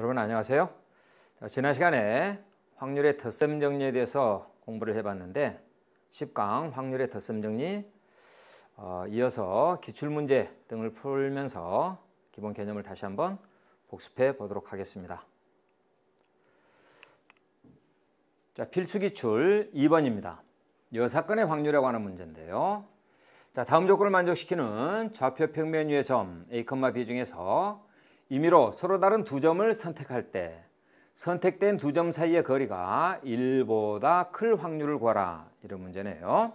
여러분 안녕하세요. 지난 시간에 확률의 덧셈 정리에 대해서 공부를 해봤는데 10강 확률의 덧셈 정리 어, 이어서 기출문제 등을 풀면서 기본 개념을 다시 한번 복습해 보도록 하겠습니다. 자, 필수기출 2번입니다. 여사건의 확률이라고 하는 문제인데요. 자, 다음 조건을 만족시키는 좌표 평면 위의 점 A, B 중에서 임의로 서로 다른 두 점을 선택할 때 선택된 두 점 사이의 거리가 1보다 클 확률을 구하라 이런 문제네요.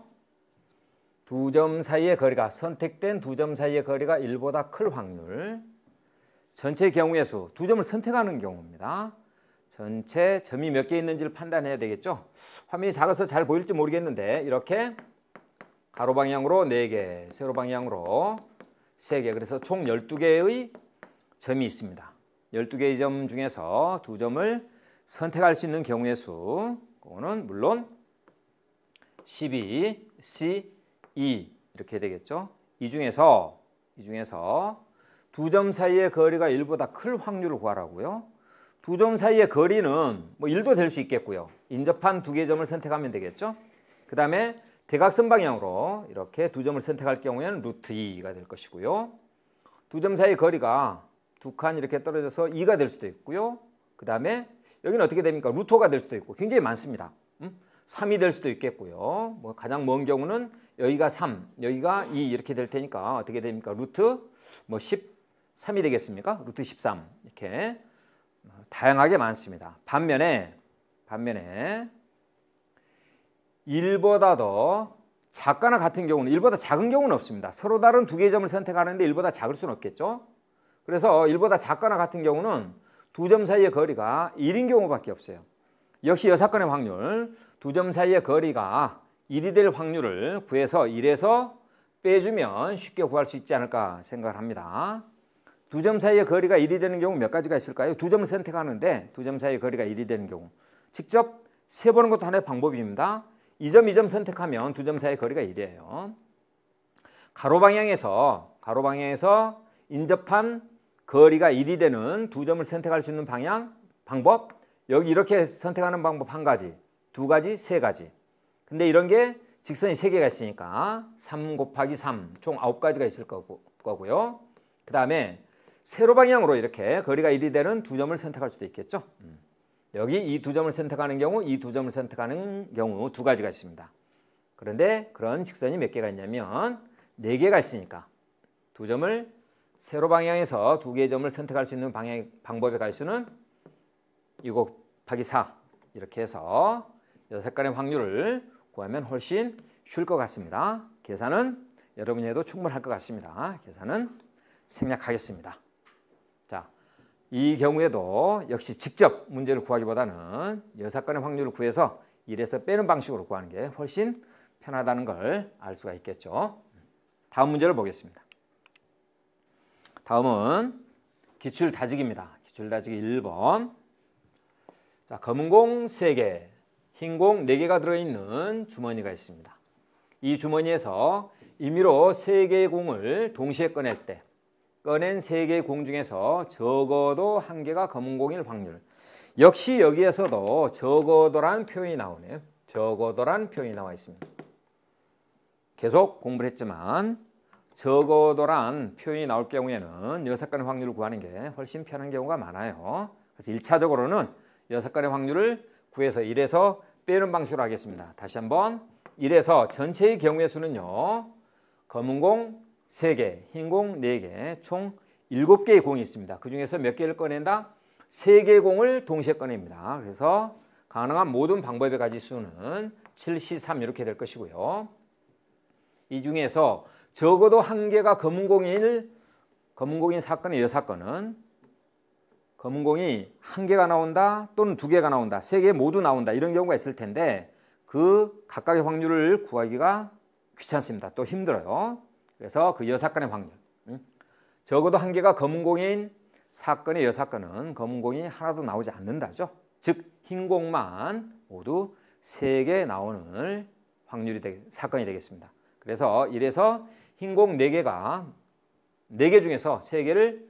두 점 사이의 거리가 선택된 두 점 사이의 거리가 1보다 클 확률 전체 경우의 수, 두 점을 선택하는 경우입니다. 전체 점이 몇 개 있는지를 판단해야 되겠죠. 화면이 작아서 잘 보일지 모르겠는데 이렇게 가로 방향으로 4개, 세로 방향으로 3개 그래서 총 12개의 점이 있습니다. 12개의 점 중에서 두 점을 선택할 수 있는 경우의 수 그거는 물론 12, C, 2 이렇게 되겠죠. 이 중에서 이 중에서 두 점 사이의 거리가 1보다 클 확률을 구하라고요. 두 점 사이의 거리는 뭐 1도 될 수 있겠고요. 인접한 두 개의 점을 선택하면 되겠죠. 그 다음에 대각선 방향으로 이렇게 두 점을 선택할 경우에는 루트 2가 될 것이고요. 두 점 사이의 거리가 두칸 이렇게 떨어져서 2가 될 수도 있고요. 그 다음에 여기는 어떻게 됩니까? 루토가 될 수도 있고 굉장히 많습니다. 음? 3이 될 수도 있겠고요. 뭐 가장 먼 경우는 여기가 3, 여기가 2 이렇게 될 테니까 어떻게 됩니까? 루트 뭐 13이 되겠습니까? 루트 13 이렇게 다양하게 많습니다. 반면에 반면에 1보다 더 작거나 같은 경우는 1보다 작은 경우는 없습니다. 서로 다른 두 개의 점을 선택하는데 1보다 작을 수는 없겠죠. 그래서 1보다 작거나 같은 경우는 두 점 사이의 거리가 1인 경우밖에 없어요. 역시 여사건의 확률 두 점 사이의 거리가 1이 될 확률을 구해서 1에서 빼주면 쉽게 구할 수 있지 않을까 생각을 합니다. 두 점 사이의 거리가 1이 되는 경우 몇 가지가 있을까요? 두 점을 선택하는데 두 점 사이의 거리가 1이 되는 경우 직접 세보는 것도 하나의 방법입니다. 2점, 2점 선택하면 두 점 사이의 거리가 1이에요. 가로 방향에서 가로 방향에서 인접한 거리가 1이 되는 두 점을 선택할 수 있는 방향, 방법 여기 이렇게 선택하는 방법 한 가지, 두 가지, 세 가지 근데 이런 게 직선이 3개가 있으니까 3 곱하기 3, 총 9가지가 있을 거고, 요그 다음에 세로 방향으로 이렇게 거리가 1이 되는 두 점을 선택할 수도 있겠죠 음. 여기 이 두 점을 선택하는 경우, 이 두 점을 선택하는 경우 두 가지가 있습니다 그런데 그런 직선이 몇 개가 있냐면 4개가 있으니까 두 점을 세로 방향에서 두 개의 점을 선택할 수 있는 방향, 방법의 가수는 7 곱하기 4 이렇게 해서 색깔의 확률을 구하면 훨씬 쉬울 것 같습니다. 계산은 여러분이 해도 충분할 것 같습니다. 계산은 생략하겠습니다. 자, 이 경우에도 역시 직접 문제를 구하기보다는 여사건의 확률을 구해서 1에서 빼는 방식으로 구하는 게 훨씬 편하다는 걸 알 수가 있겠죠. 다음 문제를 보겠습니다. 다음은 기출 다지기입니다. 기출 다지기 1번. 자, 검은 공 3개, 흰 공 4개가 들어있는 주머니가 있습니다. 이 주머니에서 임의로 3개의 공을 동시에 꺼낼 때 꺼낸 3개의 공 중에서 적어도 한 개가 검은 공일 확률. 역시 여기에서도 적어도란 표현이 나오네요. 적어도란 표현이 나와 있습니다. 계속 공부를 했지만 적어도란 표현이 나올 경우에는 여섯 건의 확률을 구하는 게 훨씬 편한 경우가 많아요. 그래서 1차적으로는 여섯 건의 확률을 구해서 1에서 빼는 방식으로 하겠습니다. 다시 한번 1에서 전체의 경우의 수는요. 검은 공 3개, 흰공 4개, 총 7개의 공이 있습니다. 그 중에서 몇 개를 꺼낸다? 3개의 공을 동시에 꺼냅니다. 그래서 가능한 모든 방법의 가지 수는 7, 1 3 이렇게 될 것이고요. 이 중에서 적어도 한 개가 검은공일 인 검은공인 사건의 여사건은 검은공이 한 개가 나온다 또는 두 개가 나온다 세 개 모두 나온다 이런 경우가 있을 텐데 그 각각의 확률을 구하기가 귀찮습니다 또 힘들어요 그래서 그 여사건의 확률 적어도 한 개가 검은공인 사건의 여사건은 검은공이 하나도 나오지 않는다죠 즉 흰 공만 모두 세 개 나오는 확률이 되, 사건이 되겠습니다 그래서 이래서 흰공 4개가 4개 중에서 3개를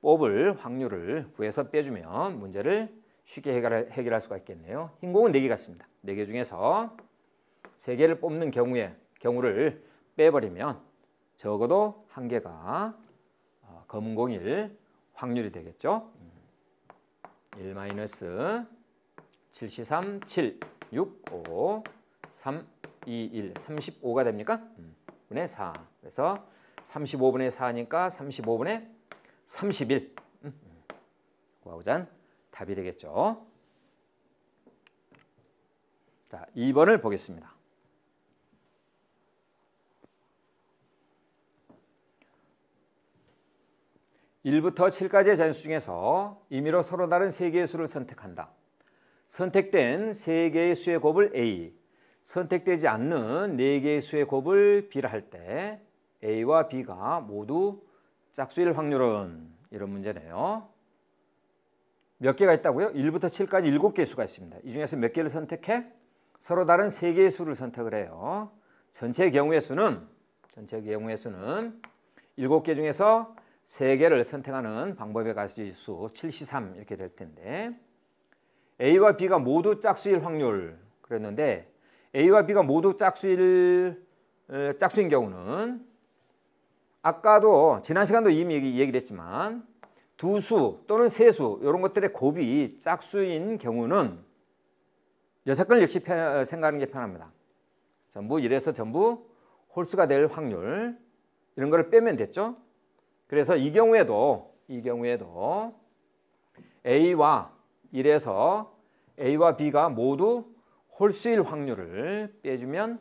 뽑을 확률을 구해서 빼주면 문제를 쉽게 해결할, 해결할 수가 있겠네요. 흰 공은 4개가 습니다 4개 중에서 3개를 뽑는 경우에 경우를 빼버리면 적어도 한 개가 어, 검은 공일 확률이 되겠죠. 1 7 3 7 6 5 3 2 1 35가 됩니까? 음. 3 5 분의 4. 그래서 35분의 4니까 35분의 31. 음. 와우잔 답이 되겠죠. 자, 2번을 보겠습니다. 일부터칠까지의 자수 중에서 임의로 서로 다른 세개의 수를 선택한다. 선택된 세개의 수의 곱을 A, 선택되지 않는 네 개의 수의 곱을 비라할 때 A와 B가 모두 짝수일 확률은 이런 문제네요. 몇 개가 있다고요? 1부터 7까지 7개의 수가 있습니다. 이 중에서 몇 개를 선택해? 서로 다른 3개의 수를 선택을 해요. 전체 경우의 수는 전체 경우의 수는 7개 중에서 3개를 선택하는 방법의 가지수 7 3 이렇게 될 텐데 A와 B가 모두 짝수일 확률 그랬는데 A와 B가 모두 짝수일 짝수인 경우는 아까도 지난 시간도 이미 얘기, 얘기를 했지만 두 수 또는 세 수 이런 것들의 곱이 짝수인 경우는 여사건 역시 편, 생각하는 게 편합니다. 전부 이래서 전부 홀수가 될 확률 이런 거를 빼면 됐죠. 그래서 이 경우에도 이 경우에도 A와 이래서 A와 B가 모두 홀수일 확률을 빼주면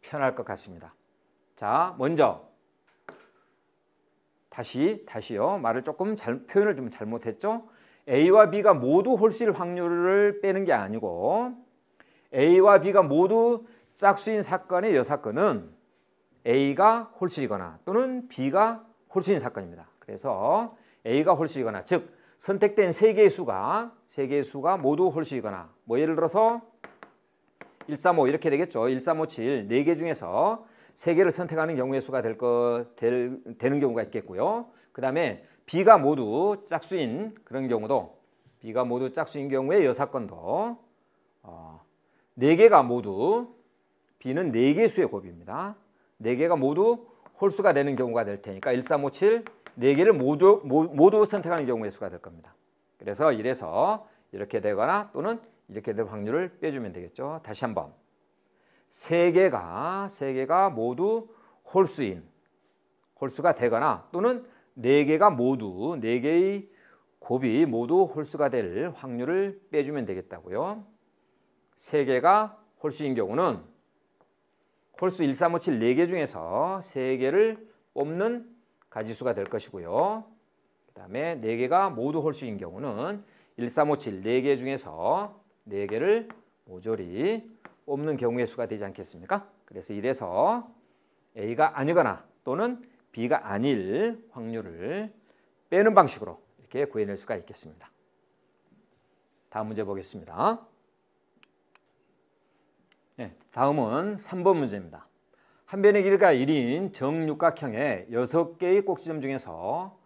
편할 것 같습니다. 자, 먼저 다시 다시요. 말을 조금 잘, 표현을 좀 잘못했죠. A와 B가 모두 홀수일 확률을 빼는 게 아니고 A와 B가 모두 짝수인 사건의 여사건은 A가 홀수이거나 또는 B가 홀수인 사건입니다. 그래서 A가 홀수이거나 즉 선택된 세 개의 수가 세 개의 수가 모두 홀수이거나 뭐 예를 들어서 135 이렇게 되겠죠. 1 3 5 7. 4개 중에서 3개를 선택하는 경우의 수가 될 거, 될, 되는 경우가 있겠고요. 그 다음에 B가 모두 짝수인 그런 경우도 B가 모두 짝수인 경우에 여사건도 어, 4개가 모두 B는 4개 수의 곱입니다. 4개가 모두 홀수가 되는 경우가 될 테니까 1357 4개를 모두, 모두 선택하는 경우의 수가 될 겁니다. 그래서 이래서 이렇게 되거나 또는 이렇게 될 확률을 빼주면 되겠죠. 다시 한번 세 개가 세 개가 모두 홀수인 홀수가 되거나 또는 네 개가 모두 네 개의 곱이 모두 홀수가 될 확률을 빼주면 되겠다고요. 세 개가 홀수인 경우는 홀수 1, 3, 5, 7 4개 중에서 3개를 뽑는 가지수가 될 것이고요. 그 다음에 4개가 모두 홀수인 경우는 1, 3, 5, 7 4개 중에서 4개를 모조리 뽑는 경우의 수가 되지 않겠습니까? 그래서 이래서 A가 아니거나 또는 B가 아닐 확률을 빼는 방식으로 이렇게 구해낼 수가 있겠습니다. 다음 문제 보겠습니다. 네, 다음은 3번 문제입니다. 한 변의 길이가 1인 정육각형의 6개의 꼭지점 중에서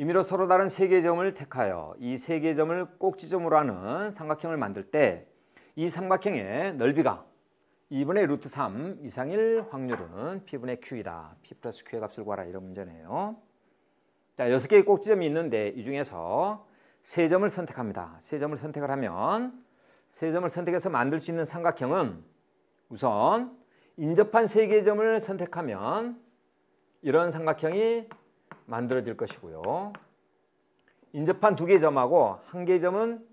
임의로 서로 다른 세 개의 점을 택하여 이 세 개의 점을 꼭지점으로 하는 삼각형을 만들 때 이 삼각형의 넓이가 2분의 루트 3 이상 일 확률은 P분의 Q이다. P 플러스 Q의 값을 구하라. 이런 문제네요. 자, 6개의 꼭지점이 있는데 이 중에서 세점을 선택합니다. 세점을 선택을 하면 세점을 선택해서 만들 수 있는 삼각형은 우선 인접한 세개의 점을 선택하면 이런 삼각형이 만들어질 것이고요. 인접한 두 개의 점하고 한 개의 점은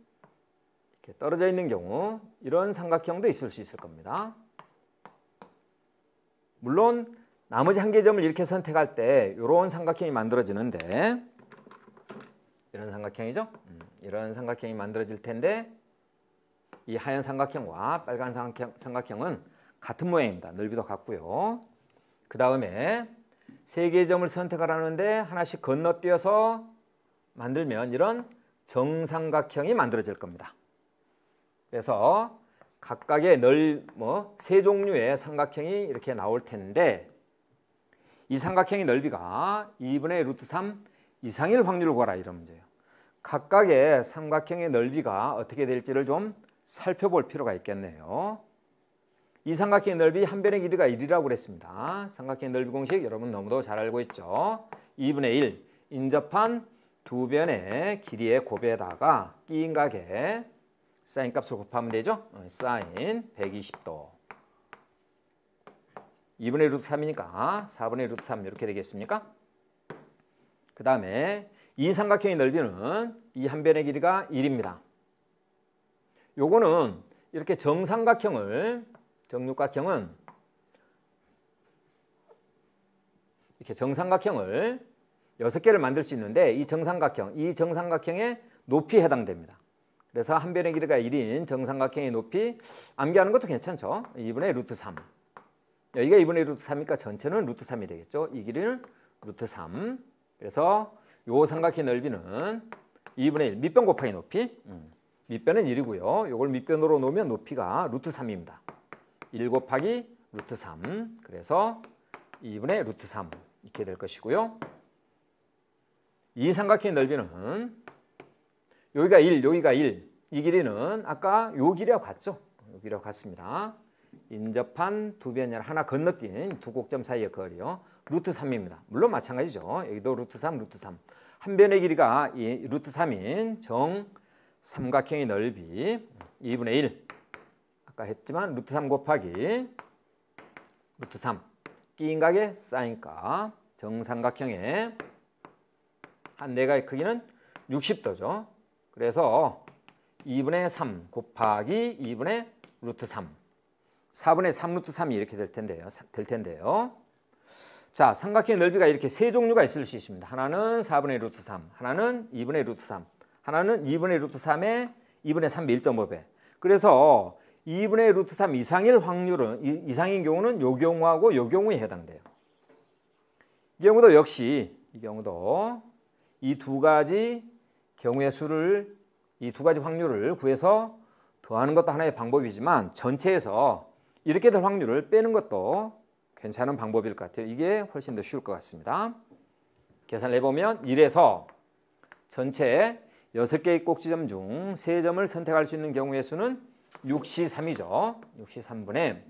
이렇게 떨어져 있는 경우 이런 삼각형도 있을 수 있을 겁니다. 물론 나머지 한 개의 점을 이렇게 선택할 때 이런 삼각형이 만들어지는데 이런 삼각형이죠? 음, 이런 삼각형이 만들어질 텐데 이 하얀 삼각형과 빨간 삼각형, 삼각형은 같은 모양입니다. 넓이도 같고요. 그 다음에 세 개의 점을 선택하라는데 하나씩 건너뛰어서 만들면 이런 정삼각형이 만들어질 겁니다. 그래서 각각의 널뭐세 종류의 삼각형이 이렇게 나올 텐데 이 삼각형의 넓이가 2분의 루트 3 이상일 확률을 구하라 이런 문제예요. 각각의 삼각형의 넓이가 어떻게 될지를 좀 살펴볼 필요가 있겠네요. 이 삼각형의 넓이 한 변의 길이가 1이라고 그랬습니다. 삼각형의 넓이 공식 여러분 너무도 잘 알고 있죠. 2분의 1 인접한 두 변의 길이의 곱에다가 끼인 각에 사인 값을 곱하면 되죠. 어, 사인 120도 2분의 루트 3이니까 4분의 루트 3 이렇게 되겠습니까? 그 다음에 이 삼각형의 넓이는 이 한 변의 길이가 1입니다. 요거는 이렇게 정삼각형을 정육각형은 이렇게 정삼각형을 여섯 개를 만들 수 있는데 이 정삼각형, 이 정삼각형의 높이 해당됩니다. 그래서 한 변의 길이가 1인 정삼각형의 높이 암기하는 것도 괜찮죠. 2분의 루트 3. 여기가 2분의 루트 3이니까 전체는 루트 3이 되겠죠. 이 길이는 루트 3. 그래서 요 삼각형 의 넓이는 2분의 1, 밑변 곱하기 높이. 음, 밑변은 1이고요. 요걸 밑변으로 놓으면 높이가 루트 3입니다. 1 곱하기 루트 3 그래서 2분의 루트 3 이렇게 될 것이고요. 이 삼각형의 넓이는 여기가 1, 여기가 1. 이 길이는 아까 요 길이와 같죠? 요 길이와 같습니다. 인접한 두 변열 하나 건너뛴 두 곡점 사이의 거리요. 루트 3입니다. 물론 마찬가지죠. 여기도 루트 3, 루트 3. 한 변의 길이가 이 루트 3인 정 삼각형의 넓이 2분의 1 아까 했지만 루트 3 곱하기 루트 3 끼인각의 사인가 정삼각형의 한대가의 네 크기는 60도죠. 그래서 2분의 3 곱하기 2분의 루트 3 4분의 3 루트 3이 이렇게 될 텐데요. 될 텐데요. 자, 삼각형의 넓이가 이렇게 세 종류가 있을 수 있습니다. 하나는 4분의 루트 3, 하나는 2분의 루트 3, 하나는 2분의 루트 3의 2분의 3 1.5배. 그래서 2분의 루트 3 이상일 확률은 이상인 경우는 요 경우하고 요 경우에 해당돼요. 이 경우도 역시 이 경우도 이 두 가지 경우의 수를 이 두 가지 확률을 구해서 더하는 것도 하나의 방법이지만 전체에서 이렇게 될 확률을 빼는 것도 괜찮은 방법일 것 같아요. 이게 훨씬 더 쉬울 것 같습니다. 계산을 해보면 1에서 전체 6개의 꼭지점 중 3점을 선택할 수 있는 경우의 수는 6시 3이죠. 6시 3분에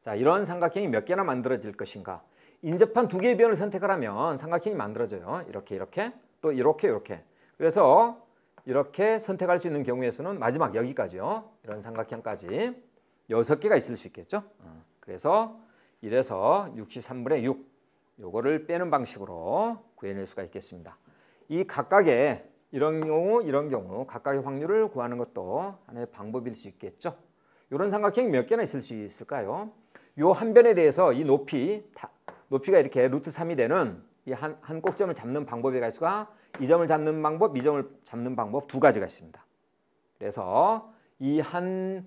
자 이런 삼각형이 몇 개나 만들어질 것인가. 인접한 두 개의 변을 선택을하면 삼각형이 만들어져요. 이렇게 이렇게 또 이렇게 이렇게. 그래서 이렇게 선택할 수 있는 경우에서는 마지막 여기까지요. 이런 삼각형까지 여섯 개가 있을 수 있겠죠. 어, 그래서 이래서 63분의 6 요거를 빼는 방식으로 구해낼 수가 있겠습니다. 이 각각의 이런 경우 이런 경우 각각의 확률을 구하는 것도 하나의 방법일 수 있겠죠. 이런 삼각형몇 개나 있을 수 있을까요? 요한 변에 대해서 이 높이 높이가 이렇게 루트 3이 되는 이한 한 꼭점을 잡는 방법의 가수가 이 점을 잡는 방법, 이 점을 잡는 방법 두 가지가 있습니다. 그래서 이 한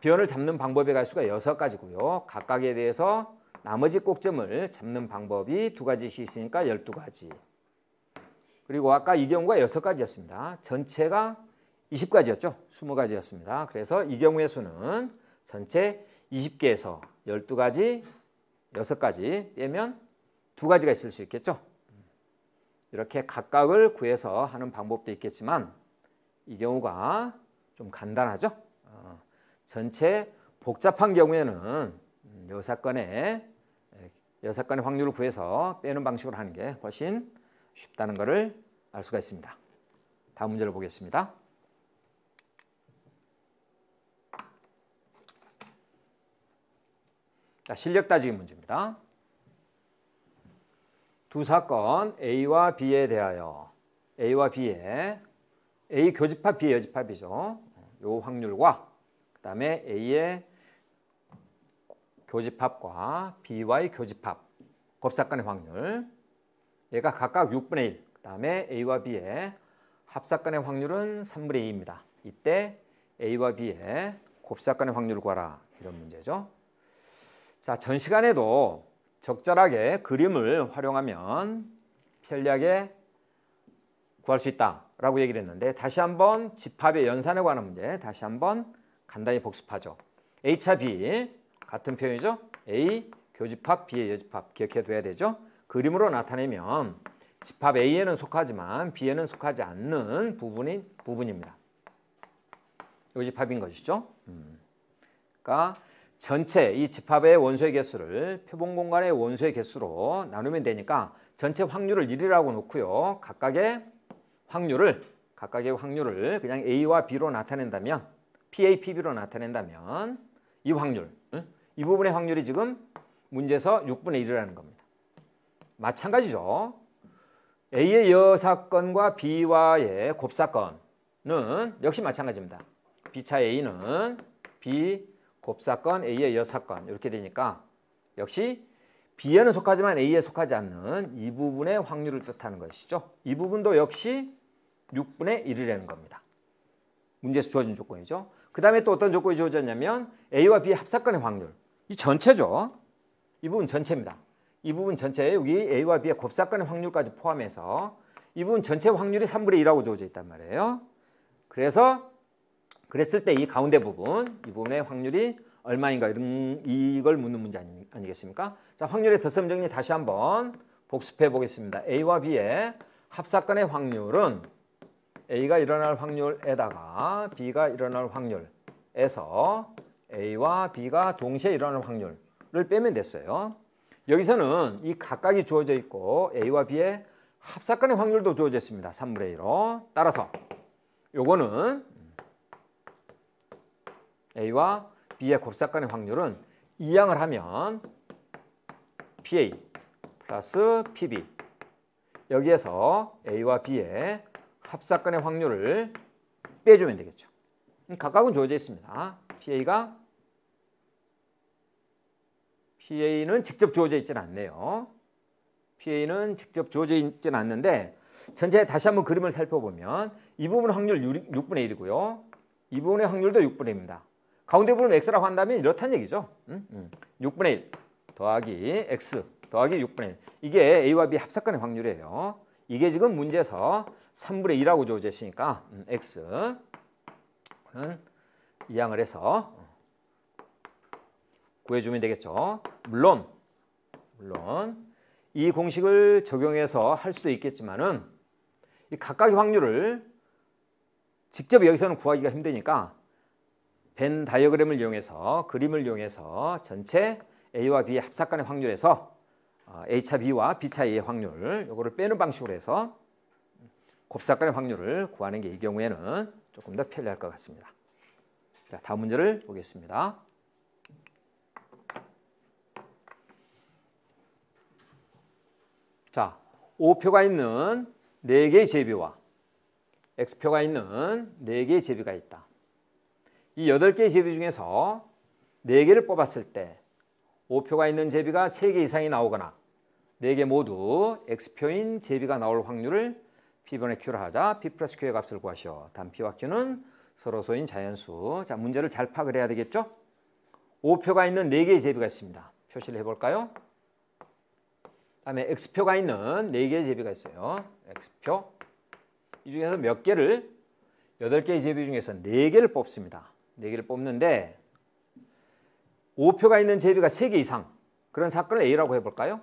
변을 잡는 방법의 가수가 여섯 가지고요. 각각에 대해서 나머지 꼭점을 잡는 방법이 두 가지씩 있으니까 열두 가지. 그리고 아까 이 경우가 6가지였습니다. 전체가 20가지였죠. 20가지였습니다. 그래서 이 경우의 수는 전체 20개에서 12가지, 6가지 빼면 2가지가 있을 수 있겠죠. 이렇게 각각을 구해서 하는 방법도 있겠지만 이 경우가 좀 간단하죠. 어, 전체 복잡한 경우에는 여사건의 음, 예, 여사건의 확률을 구해서 빼는 방식으로 하는 게 훨씬 쉽다는 것을 알 수가 있습니다. 다음 문제를 보겠습니다. 자, 실력 따지기 문제입니다. 두 사건 A와 B에 대하여 A와 B의 A 교집합 B 여집합이죠. 요 확률과 그다음에 A의 교집합과 B와의 교집합 곱사건의 확률 얘가 각각 6분의 1, 그 다음에 A와 B의 합사간의 확률은 3분의 2입니다. 이때 A와 B의 곱사간의 확률을 구하라 이런 문제죠. 자, 전 시간에도 적절하게 그림을 활용하면 편리하게 구할 수 있다라고 얘기를 했는데 다시 한번 집합의 연산에 관한 문제 다시 한번 간단히 복습하죠. A차 B 같은 표현이죠. A 교집합 B의 여집합 기억해 둬야 되죠. 그림으로 나타내면 집합 A에는 속하지만 B에는 속하지 않는 부분인 부분입니다. 이 집합인 것이죠. 음. 그러니까 전체 이 집합의 원소의 개수를 표본 공간의 원소의 개수로 나누면 되니까 전체 확률을 1이라고 놓고요. 각각의 확률을 각각의 확률을 그냥 A와 B로 나타낸다면 PA, PB로 나타낸다면 이 확률, 이 부분의 확률이 지금 문제에서 6분의 1이라는 겁니다. 마찬가지죠. A의 여 사건과 B와의 곱 사건은 역시 마찬가지입니다. B차 A는 B 곱사건 A의 여 사건 이렇게 되니까 역시 B에는 속하지만 A에 속하지 않는 이 부분의 확률을 뜻하는 것이죠. 이 부분도 역시 6분의 1이라는 겁니다. 문제에서 주어진 조건이죠. 그 다음에 또 어떤 조건이 주어졌냐면 A와 b 합사건의 확률. 이 전체죠. 이 부분 전체입니다. 이 부분 전체 여기 A와 B의 곱사건의 확률까지 포함해서 이 부분 전체 확률이 3분의 1라고 주어져 있단 말이에요. 그래서 그랬을 때 이 가운데 부분 이 부분의 확률이 얼마인가 이런 이걸 묻는 문제 아니, 겠습니까 자, 확률의 덧셈 정리 다시 한번 복습해 보겠습니다. A와 B의 합사건의 확률은 A가 일어날 확률에다가 B가 일어날 확률에서 A와 B가 동시에 일어날 확률을 빼면 됐어요. 여기서는 이 각각이 주어져 있고 A와 B의 합사건의 확률도 주어졌습니다. 3분의 1로. 따라서 요거는 A와 B의 곱사건의 확률은 이항을 하면 PA 플러스 PB 여기에서 A와 B의 합사건의 확률을 빼주면 되겠죠. 음, 각각은 주어져 있습니다. PA가 PA는 직접 주어져 있지는 않네요. PA는 직접 주어져 있지는 않는데 전체 다시 한번 그림을 살펴보면 이 부분 확률 6분의 1이고요. 이 부분의 확률도 6분의 1입니다. 가운데 부분 x라고 한다면 이렇다는 얘기죠. 6분의 1 더하기 x 더하기 6분의 1. 이게 a와 b 합사건의 확률이에요. 이게 지금 문제에서 3분의 2라고 주어져 있으니까 x는 이항을 해서 구해주면 되겠죠. 물론 물론 이 공식을 적용해서 할 수도 있겠지만은 이 각각의 확률을 직접 여기서는 구하기가 힘드니까 벤 다이어그램을 이용해서 그림을 이용해서 전체 A와 B의 합사 간의 확률에서 어, A차 B와 B차 의 확률 요거를 빼는 방식으로 해서 곱사 간의 확률을 구하는 게 이 경우에는 조금 더 편리할 것 같습니다. 자, 다음 문제를 보겠습니다. 자, O표가 있는 4개의 제비와 X표가 있는 4개의 제비가 있다. 이 8개의 제비 중에서 4개를 뽑았을 때 O표가 있는 제비가 3개 이상이 나오거나 4개 모두 X표인 제비가 나올 확률을 P번의 Q를 하자 P 플러스 Q의 값을 구하시오. 단 P와 Q는 서로소인 자연수. 자 문제를 잘 파악을 해야 되겠죠? 5표가 있는 4개의 제비가 있습니다. 표시를 해볼까요? 다음에 x표가 있는 4개의 제비가 있어요. x표. 이 중에서 몇 개를 8개의 제비 중에서 4개를 뽑습니다. 4개를 뽑는데 5표가 있는 제비가 3개 이상 그런 사건을 A라고 해볼까요?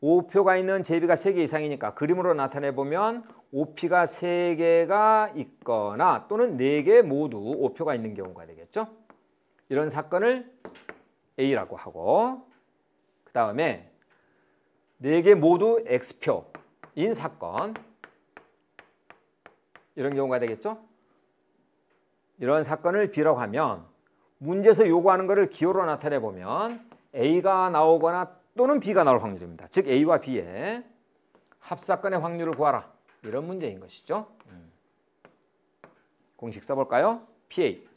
5표가 있는 제비가 3개 이상이니까 그림으로 나타내보면 5P가 3개가 있거나 또는 4개 모두 5표가 있는 경우가 되겠죠. 이런 사건을 A라고 하고 그 다음에 네개 모두 X표인 사건 이런 경우가 되겠죠? 이런 사건을 B라고 하면 문제에서 요구하는 것을 기호로 나타내 보면 A가 나오거나 또는 B가 나올 확률입니다. 즉 A와 B의 합사건의 확률을 구하라. 이런 문제인 것이죠. 음. 공식 써볼까요? PA,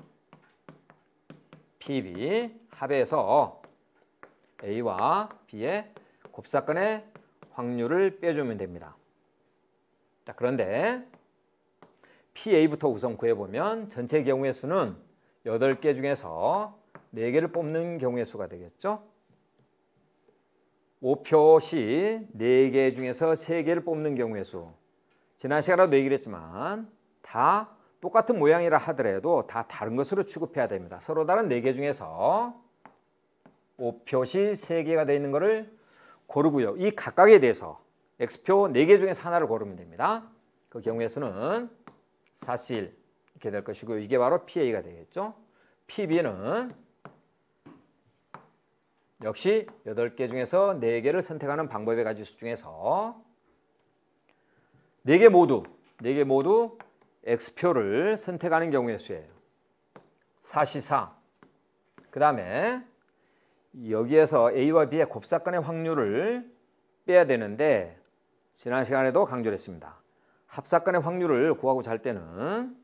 PB 합해서 A와 B의 곱사건의 확률을 빼주면 됩니다. 자, 그런데 PA부터 우선 구해보면 전체 경우의 수는 8개 중에서 4개를 뽑는 경우의 수가 되겠죠. 5표시 4개 중에서 3개를 뽑는 경우의 수. 지난 시간에도 얘기를 했지만 다 똑같은 모양이라 하더라도 다 다른 것으로 취급해야 됩니다. 서로 다른 4개 중에서 5표시 3개가 되어 있는 것을 고르고요. 이 각각에 대해서 X표 4개 중에 하나를 고르면 됩니다. 그 경우의 수는 사실 이렇게 될것이고 이게 바로 PA가 되겠죠. PB는 역시 8개 중에서 4개를 선택하는 방법의 가지수 중에서 4개 모두 4개 모두 X표를 선택하는 경우의 수예요. 4, 4, 그 다음에 여기에서 A와 B의 곱사건의 확률을 빼야 되는데 지난 시간에도 강조를 했습니다. 합사건의 확률을 구하고 잘 때는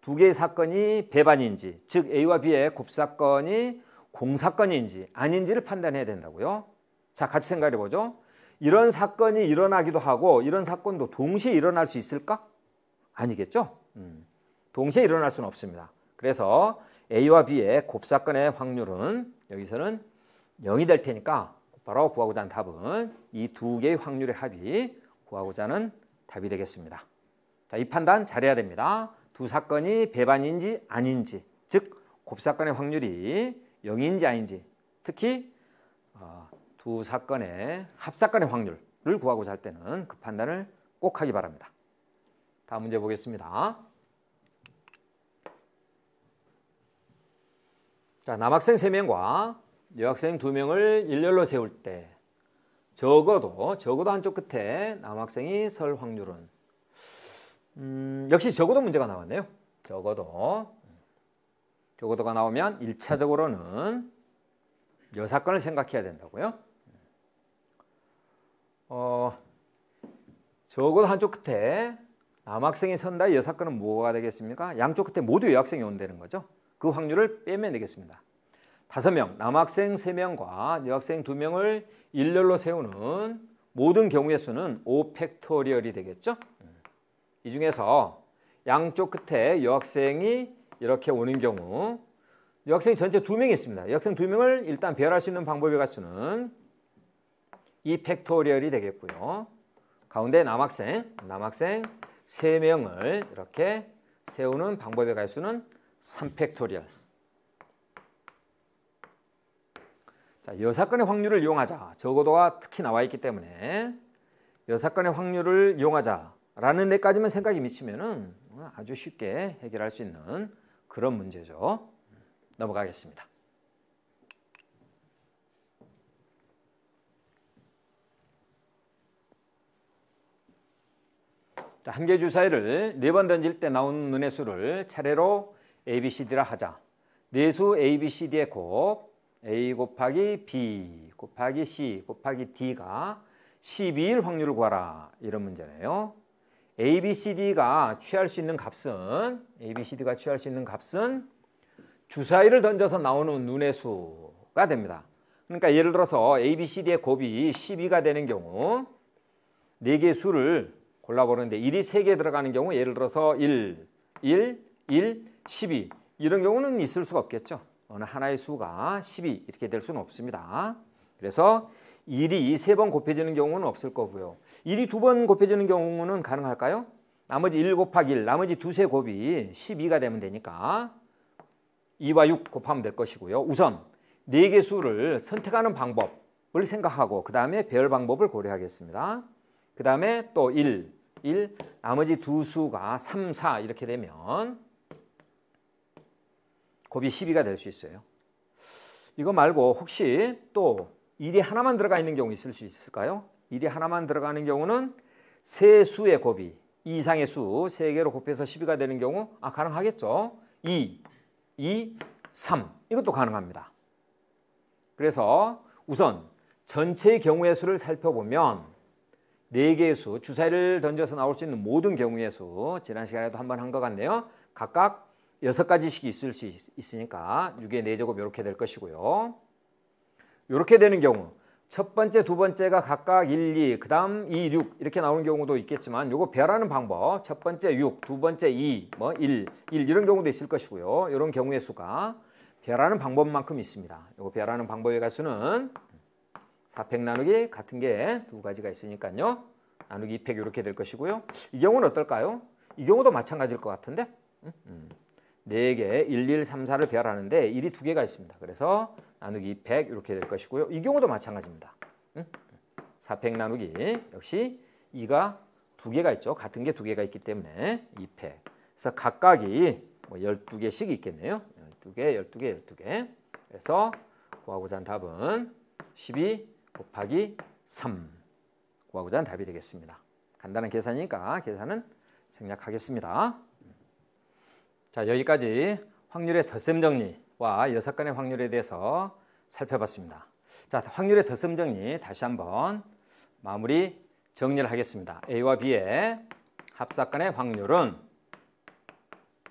두 개의 사건이 배반인지 즉 A와 B의 곱사건이 공사건인지 아닌지를 판단해야 된다고요. 자 같이 생각해 보죠. 이런 사건이 일어나기도 하고 이런 사건도 동시에 일어날 수 있을까? 아니겠죠. 음, 동시에 일어날 수는 없습니다. 그래서 A와 B의 곱사건의 확률은 여기서는 영이될 테니까 바로 구하고자 하는 답은 이 두 개의 확률의 합이 구하고자 하는 답이 되겠습니다. 자, 이 판단 잘해야 됩니다. 두 사건이 배반인지 아닌지, 즉 곱사건의 확률이 0인지 아닌지, 특히 어, 두 사건의 합사건의 확률을 구하고자 할 때는 그 판단을 꼭 하기 바랍니다. 다음 문제 보겠습니다. 자, 남학생 3명과 여학생 두 명을 일렬로 세울 때 적어도 적어도 한쪽 끝에 남학생이 설 확률은 음, 역시 적어도 문제가 나왔네요. 적어도 적어도가 나오면 1차적으로는 여사건을 생각해야 된다고요. 어, 적어도 한쪽 끝에 남학생이 선다 여사건은 뭐가 되겠습니까? 양쪽 끝에 모두 여학생이 온다는 거죠. 그 확률을 빼면 되겠습니다. 다섯 명 남학생 세명과 여학생 두명을 일렬로 세우는 모든 경우의 수는 5팩토리얼이 되겠죠. 이 중에서 양쪽 끝에 여학생이 이렇게 오는 경우 여학생이 전체 두명이 있습니다. 여학생 두명을 일단 배열할 수 있는 방법의 가수는 이 팩토리얼이 되겠고요. 가운데 남학생, 남학생 세명을 이렇게 세우는 방법의 가수는 3팩토리얼. 자, 여사건의 확률을 이용하자. 적어도가 특히 나와 있기 때문에 여사건의 확률을 이용하자라는 데까지만 생각이 미치면은 아주 쉽게 해결할 수 있는 그런 문제죠. 넘어가겠습니다. 한개 주사위를 네 번 던질 때 나온 눈의 수를 차례로 ABCD라 하자. 내수 네 ABCD의 곱, A 곱하기 B 곱하기 C 곱하기 D가 12일 확률을 구하라 이런 문제네요. A, B, C, D가 취할 수 있는 값은 A, B, C, D가 취할 수 있는 값은 주사위를 던져서 나오는 눈의 수가 됩니다. 그러니까 예를 들어서 A, B, C, D의 곱이 12가 되는 경우 4개의 수를 골라보는데 1이 3개 들어가는 경우 예를 들어서 1, 1, 1, 12 이런 경우는 있을 수가 없겠죠. 어느 하나의 수가 12 이렇게 될 수는 없습니다. 그래서 1이 세번 곱해지는 경우는 없을 거고요. 1이 두 번 곱해지는 경우는 가능할까요? 나머지 1 곱하기 1, 나머지 두세 곱이 12가 되면 되니까 2와 6 곱하면 될 것이고요. 우선 4개 수를 선택하는 방법을 생각하고 그 다음에 배열 방법을 고려하겠습니다. 그 다음에 또 1, 1, 나머지 두 수가 3, 4 이렇게 되면 곱이 10위가 될 수 있어요. 이거 말고 혹시 또 일이 하나만 들어가 있는 경우 있을 수 있을까요? 일이 하나만 들어가는 경우는 세 수의 고비 이상의 수 세 개로 곱해서 1 0가 되는 경우 아 가능하겠죠. 2, 2, 3 이것도 가능합니다. 그래서 우선 전체의 경우의 수를 살펴보면 4개의 수, 주사위를 던져서 나올 수 있는 모든 경우의 수 지난 시간에도 한번한 것 같네요. 각각 여섯 가지씩 있을 수 있으니까 6의 4제곱 이렇게 될 것이고요. 이렇게 되는 경우 첫 번째, 두 번째가 각각 1, 2, 그 다음 2, 6 이렇게 나오는 경우도 있겠지만 요거 배열하는 방법 첫 번째 6, 두 번째 2, 뭐 1, 1 이런 경우도 있을 것이고요. 이런 경우의 수가 배열하는 방법만큼 있습니다. 요거 배열하는 방법의 가수는 4팩 나누기 같은 게 두 가지가 있으니까요. 나누기 2팩 이렇게 될 것이고요. 이 경우는 어떨까요? 이 경우도 마찬가지일 것 같은데? 음, 음. 4개 1, 1, 3, 4를 배열하는데 1이 2개가 있습니다. 그래서 나누기 100 이렇게 될 것이고요. 이 경우도 마찬가지입니다. 400 나누기 역시 2가 2개가 있죠. 같은 게 2개가 있기 때문에 200 그래서 각각이 12개씩 뭐 있겠네요. 12개, 12개, 12개 그래서 구하고자 한 답은 12 곱하기 3 구하고자 한 답이 되겠습니다. 간단한 계산이니까 계산은 생략하겠습니다. 자, 여기까지 확률의 덧셈 정리와 여섯건의 확률에 대해서 살펴봤습니다. 자, 확률의 덧셈 정리 다시 한번 마무리 정리를 하겠습니다. A와 B의 합사건의 확률은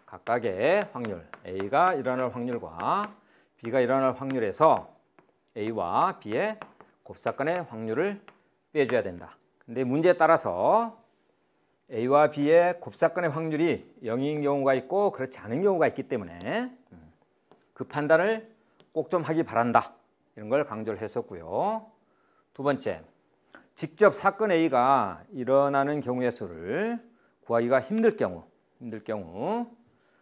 각각의 확률, A가 일어날 확률과 B가 일어날 확률에서 A와 B의 곱사건의 확률을 빼줘야 된다. 근데 문제에 따라서 A와 B의 곱사건의 확률이 0인 경우가 있고 그렇지 않은 경우가 있기 때문에 음, 그 판단을 꼭 좀 하기 바란다. 이런 걸 강조를 했었고요. 두 번째, 직접 사건 A가 일어나는 경우의 수를 구하기가 힘들 경우, 힘들 경우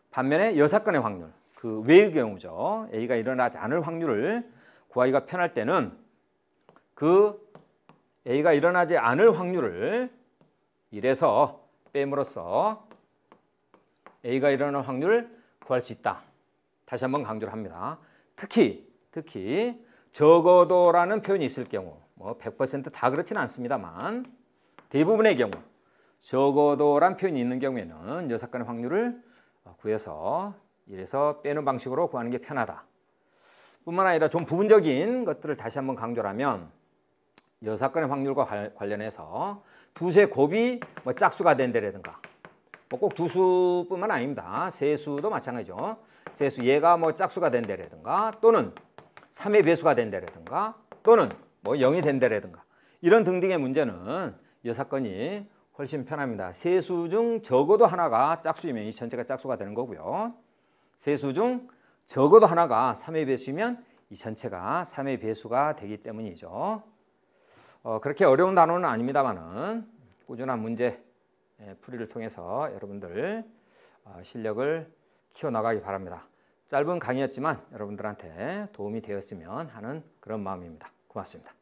반면에 여사건의 확률, 그 외의 경우죠. A가 일어나지 않을 확률을 구하기가 편할 때는 그 A가 일어나지 않을 확률을 이래서 뺨으로써 A가 일어날 확률을 구할 수 있다. 다시 한번 강조를 합니다. 특히 특히 적어도라는 표현이 있을 경우 뭐 100%다 그렇진 않습니다만 대부분의 경우 적어도란 표현이 있는 경우에는 여사건의 확률을 구해서 이래서 빼는 방식으로 구하는 게 편하다. 뿐만 아니라 좀 부분적인 것들을 다시 한번 강조하면 여사건의 확률과 관련해서 두세 곱이 뭐 짝수가 된다라든가 뭐꼭 두수뿐만 아닙니다. 세수도 마찬가지죠. 세수 얘가 뭐 짝수가 된다라든가 또는 3의 배수가 된다라든가 또는 뭐 0이 된다라든가 이런 등등의 문제는 이 사건이 훨씬 편합니다. 세수 중 적어도 하나가 짝수이면 이 전체가 짝수가 되는 거고요. 세수 중 적어도 하나가 3의 배수면 이이 전체가 3의 배수가 되기 때문이죠. 어, 그렇게 어려운 단어는 아닙니다만은 꾸준한 문제 예, 풀이를 통해서 여러분들 어, 실력을 키워나가기 바랍니다. 짧은 강의였지만 여러분들한테 도움이 되었으면 하는 그런 마음입니다. 고맙습니다.